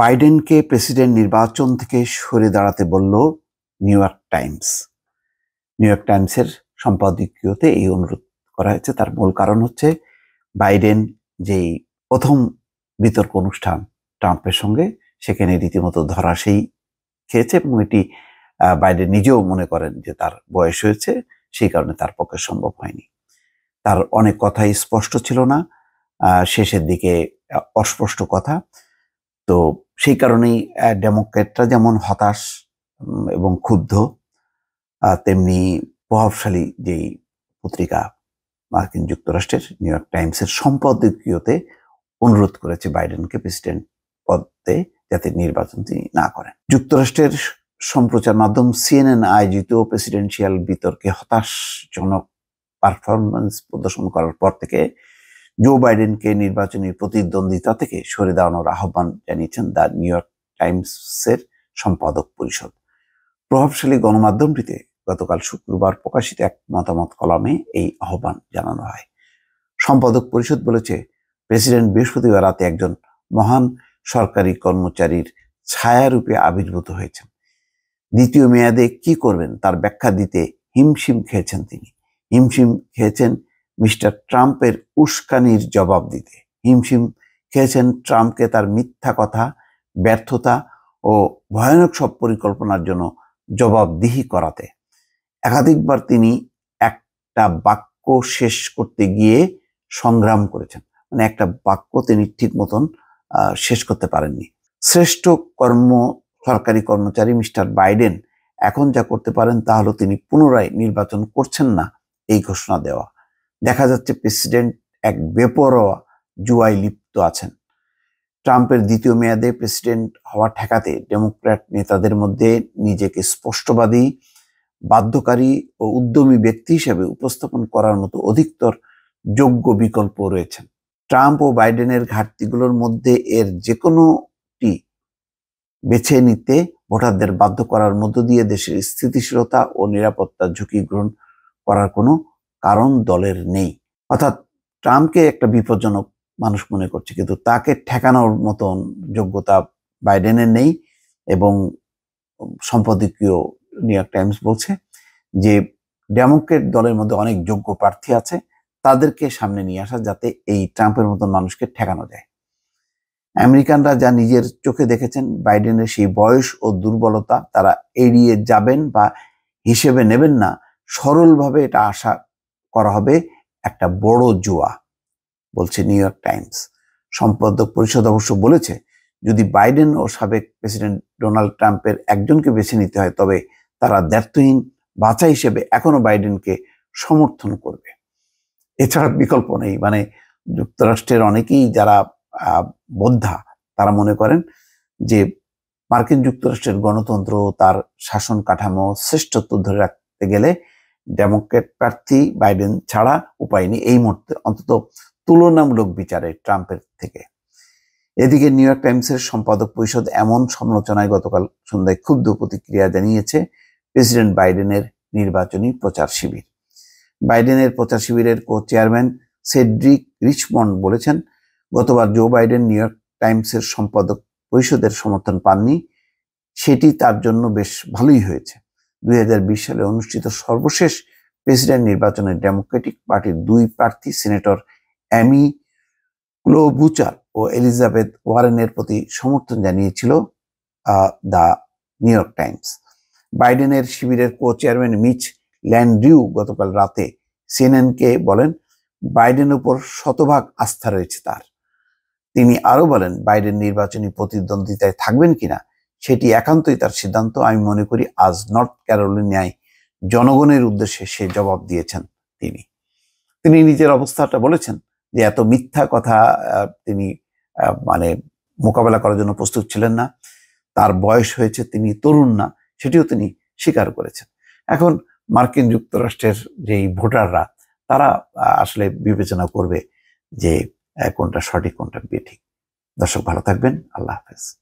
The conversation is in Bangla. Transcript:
বাইডেনকে প্রেসিডেন্ট নির্বাচন থেকে সরে দাঁড়াতে বলল new York Times new York টাইমসের সম্পাদকীয়তে এই অনুরোধ করা হয়েছে তার মূল কারণ হচ্ছে বাইডেন যেই প্রথম বিতর্ক অনুষ্ঠান ট্রাম্পের সঙ্গে সেখানে রীতিমতো ধরাশেই খেয়েছে এবং এটি বাইডেন নিজেও মনে করেন যে তার বয়স হয়েছে সেই কারণে তার পক্ষে সম্ভব হয়নি তার অনেক কথাই স্পষ্ট ছিল না শেষের দিকে অস্পষ্ট কথা তো সেই কারণেই ডেমোক্র্যাটরা যেমন হতাশ এবং ক্ষুব্ধ তেমনি প্রভাবশালী যেই পত্রিকা মার্কিন যুক্তরাষ্ট্রের নিউ ইয়র্ক টাইমসের সম্পাদকীয়তে অনুরোধ করেছে বাইডেনকে প্রেসিডেন্ট পদে যাতে নির্বাচন তিনি না করেন যুক্তরাষ্ট্রের সম্প্রচার মাধ্যম সিএনএন আয়োজিত প্রেসিডেন্সিয়াল বিতর্কে হতাশজনক পারফরমেন্স প্রদর্শন করার পর থেকে জো বাইডেনকে নির্বাচনী প্রতিদ্বন্দ্বিতা থেকে সরে দাঁড়ানোর আহ্বান জানিয়েছেন দ্য নিউ ইয়র্ক টাইমসের সম্পাদক পরিষদ প্রভাবশালী গণমাধ্যমটিতে গতকাল শুক্রবার প্রকাশিত এক মতামত কলামে এই আহ্বান জানানো হয় সম্পাদক পরিষদ বলেছে প্রেসিডেন্ট বৃহস্পতিবার রাতে একজন মহান সরকারি কর্মচারীর ছায়ারূপে আবির্ভূত হয়েছেন দ্বিতীয় মেয়াদে কি করবেন তার ব্যাখ্যা দিতে হিমশিম খেয়েছেন তিনি হিমশিম খেয়েছেন মিস্টার ট্রাম্পের উস্কানির জবাব দিতে হিমশিম খেয়েছেন ট্রাম্পকে তার মিথ্যা কথা ব্যর্থতা ও ভয়ানক সব পরিকল্পনার জন্য জবাবদিহি করাতে একাধিকবার তিনি একটা বাক্য শেষ করতে গিয়ে সংগ্রাম করেছেন মানে একটা বাক্য তিনি ঠিক মতন শেষ করতে পারেননি শ্রেষ্ঠ কর্ম সরকারি কর্মচারী মিস্টার বাইডেন এখন যা করতে পারেন তা হলো তিনি পুনরায় নির্বাচন করছেন না এই ঘোষণা দেওয়া দেখা যাচ্ছে প্রেসিডেন্ট এক বেপরোয়া জুয়ায় লিপ্ত আছেন ট্রাম্পের দ্বিতীয় মেয়াদে প্রেসিডেন্ট হওয়া ঠেকাতে ডেমোক্র্যাট নেতাদের মধ্যে নিজেকে স্পষ্টবাদী বাধ্যকারী ও উদ্যমী ব্যক্তি হিসেবে উপস্থাপন করার মতো অধিকতর যোগ্য বিকল্প রয়েছেন ট্রাম্প ও বাইডেনের ঘাটতিগুলোর মধ্যে এর যে কোনোটি বেছে নিতে ভোটারদের বাধ্য করার মধ্য দিয়ে দেশের স্থিতিশীলতা ও নিরাপত্তা ঝুঁকি গ্রহণ করার কোনো কারণ দলের নেই অর্থাৎ ট্রাম্পকে একটা বিপজ্জনক মানুষ মনে করছে কিন্তু তাকে ঠেকানোর মতন যোগ্যতা বাইডেনের নেই এবং সম্পাদকীয় নিউ ইয়র্ক টাইমস বলছে যে ডেমোক্রেট দলের মধ্যে অনেক যোগ্য প্রার্থী আছে তাদেরকে সামনে নিয়ে আসা যাতে এই ট্রাম্পের মতন মানুষকে ঠেকানো যায় আমেরিকানরা যা নিজের চোখে দেখেছেন বাইডেনের সেই বয়স ও দুর্বলতা তারা এড়িয়ে যাবেন বা হিসেবে নেবেন না সরলভাবে এটা আশা করা হবে একটা বড় জুয়া বলছে নিউ ইয়র্ক টাইমস সম্পাদক পরিষদ অবশ্য বলেছে যদি বাইডেন ও সাবেক প্রেসিডেন্ট ডোনাল্ড ট্রাম্পের একজনকে বেছে নিতে হয় তবে তারা দ্ব্যর্থহীন বাছা হিসেবে এখনও বাইডেনকে সমর্থন করবে এছাড়া বিকল্প নেই মানে যুক্তরাষ্ট্রের অনেকেই যারা বোদ্ধা তারা মনে করেন যে মার্কিন যুক্তরাষ্ট্রের গণতন্ত্র তার শাসন কাঠামো শ্রেষ্ঠত্ব ধরে রাখতে গেলে ডেমোক্রেট প্রার্থী বাইডেন ছাড়া উপায় নেই এই মুহূর্তে অন্তত তুলনামূলক বিচারে ট্রাম্পের থেকে এদিকে নিউ ইয়র্ক টাইমসের সম্পাদক পরিষদ এমন সমালোচনায় গতকাল সন্ধ্যায় ক্ষুব্ধ প্রতিক্রিয়া জানিয়েছে প্রেসিডেন্ট বাইডেনের নির্বাচনী প্রচার শিবির বাইডেনের প্রচার শিবিরের কো চেয়ারম্যান সেড্রিক রিচমন্ড বলেছেন গতবার জো বাইডেন নিউ ইয়র্ক টাইমসের সম্পাদক পরিষদের সমর্থন পাননি সেটি তার জন্য বেশ ভালোই হয়েছে দুই সালে অনুষ্ঠিত সর্বশেষ প্রেসিডেন্ট নির্বাচনে ডেমোক্রেটিক পার্টির দুই প্রার্থী সিনেটর অ্যামি ক্লোবুচার ও এলিজাবেথ ওয়ারেনের প্রতি সমর্থন জানিয়েছিল দ্য নিউ ইয়র্ক টাইমস বাইডেনের শিবিরের কো চেয়ারম্যান মিচ ল্যান্ড্রিউ গতকাল রাতে সিএনএনকে বলেন বাইডেনের উপর শতভাগ আস্থা রয়েছে তার তিনি আরও বলেন বাইডেন নির্বাচনী প্রতিদ্বন্দ্বিতায় থাকবেন কিনা সেটি একান্তই তার সিদ্ধান্ত আমি মনে করি আজ নর্থ ক্যারোলিনিয়ায় জনগণের উদ্দেশ্যে সে জবাব দিয়েছেন তিনি তিনি নিজের অবস্থাটা বলেছেন যে এত মিথ্যা কথা তিনি মানে মোকাবেলা করার জন্য প্রস্তুত ছিলেন না তার বয়স হয়েছে তিনি তরুণ না সেটিও তিনি স্বীকার করেছেন এখন মার্কিন যুক্তরাষ্ট্রের যেই ভোটাররা তারা আসলে বিবেচনা করবে যে কোনটা সঠিক কোনটা বেঠিক দর্শক ভালো থাকবেন আল্লাহ হাফেজ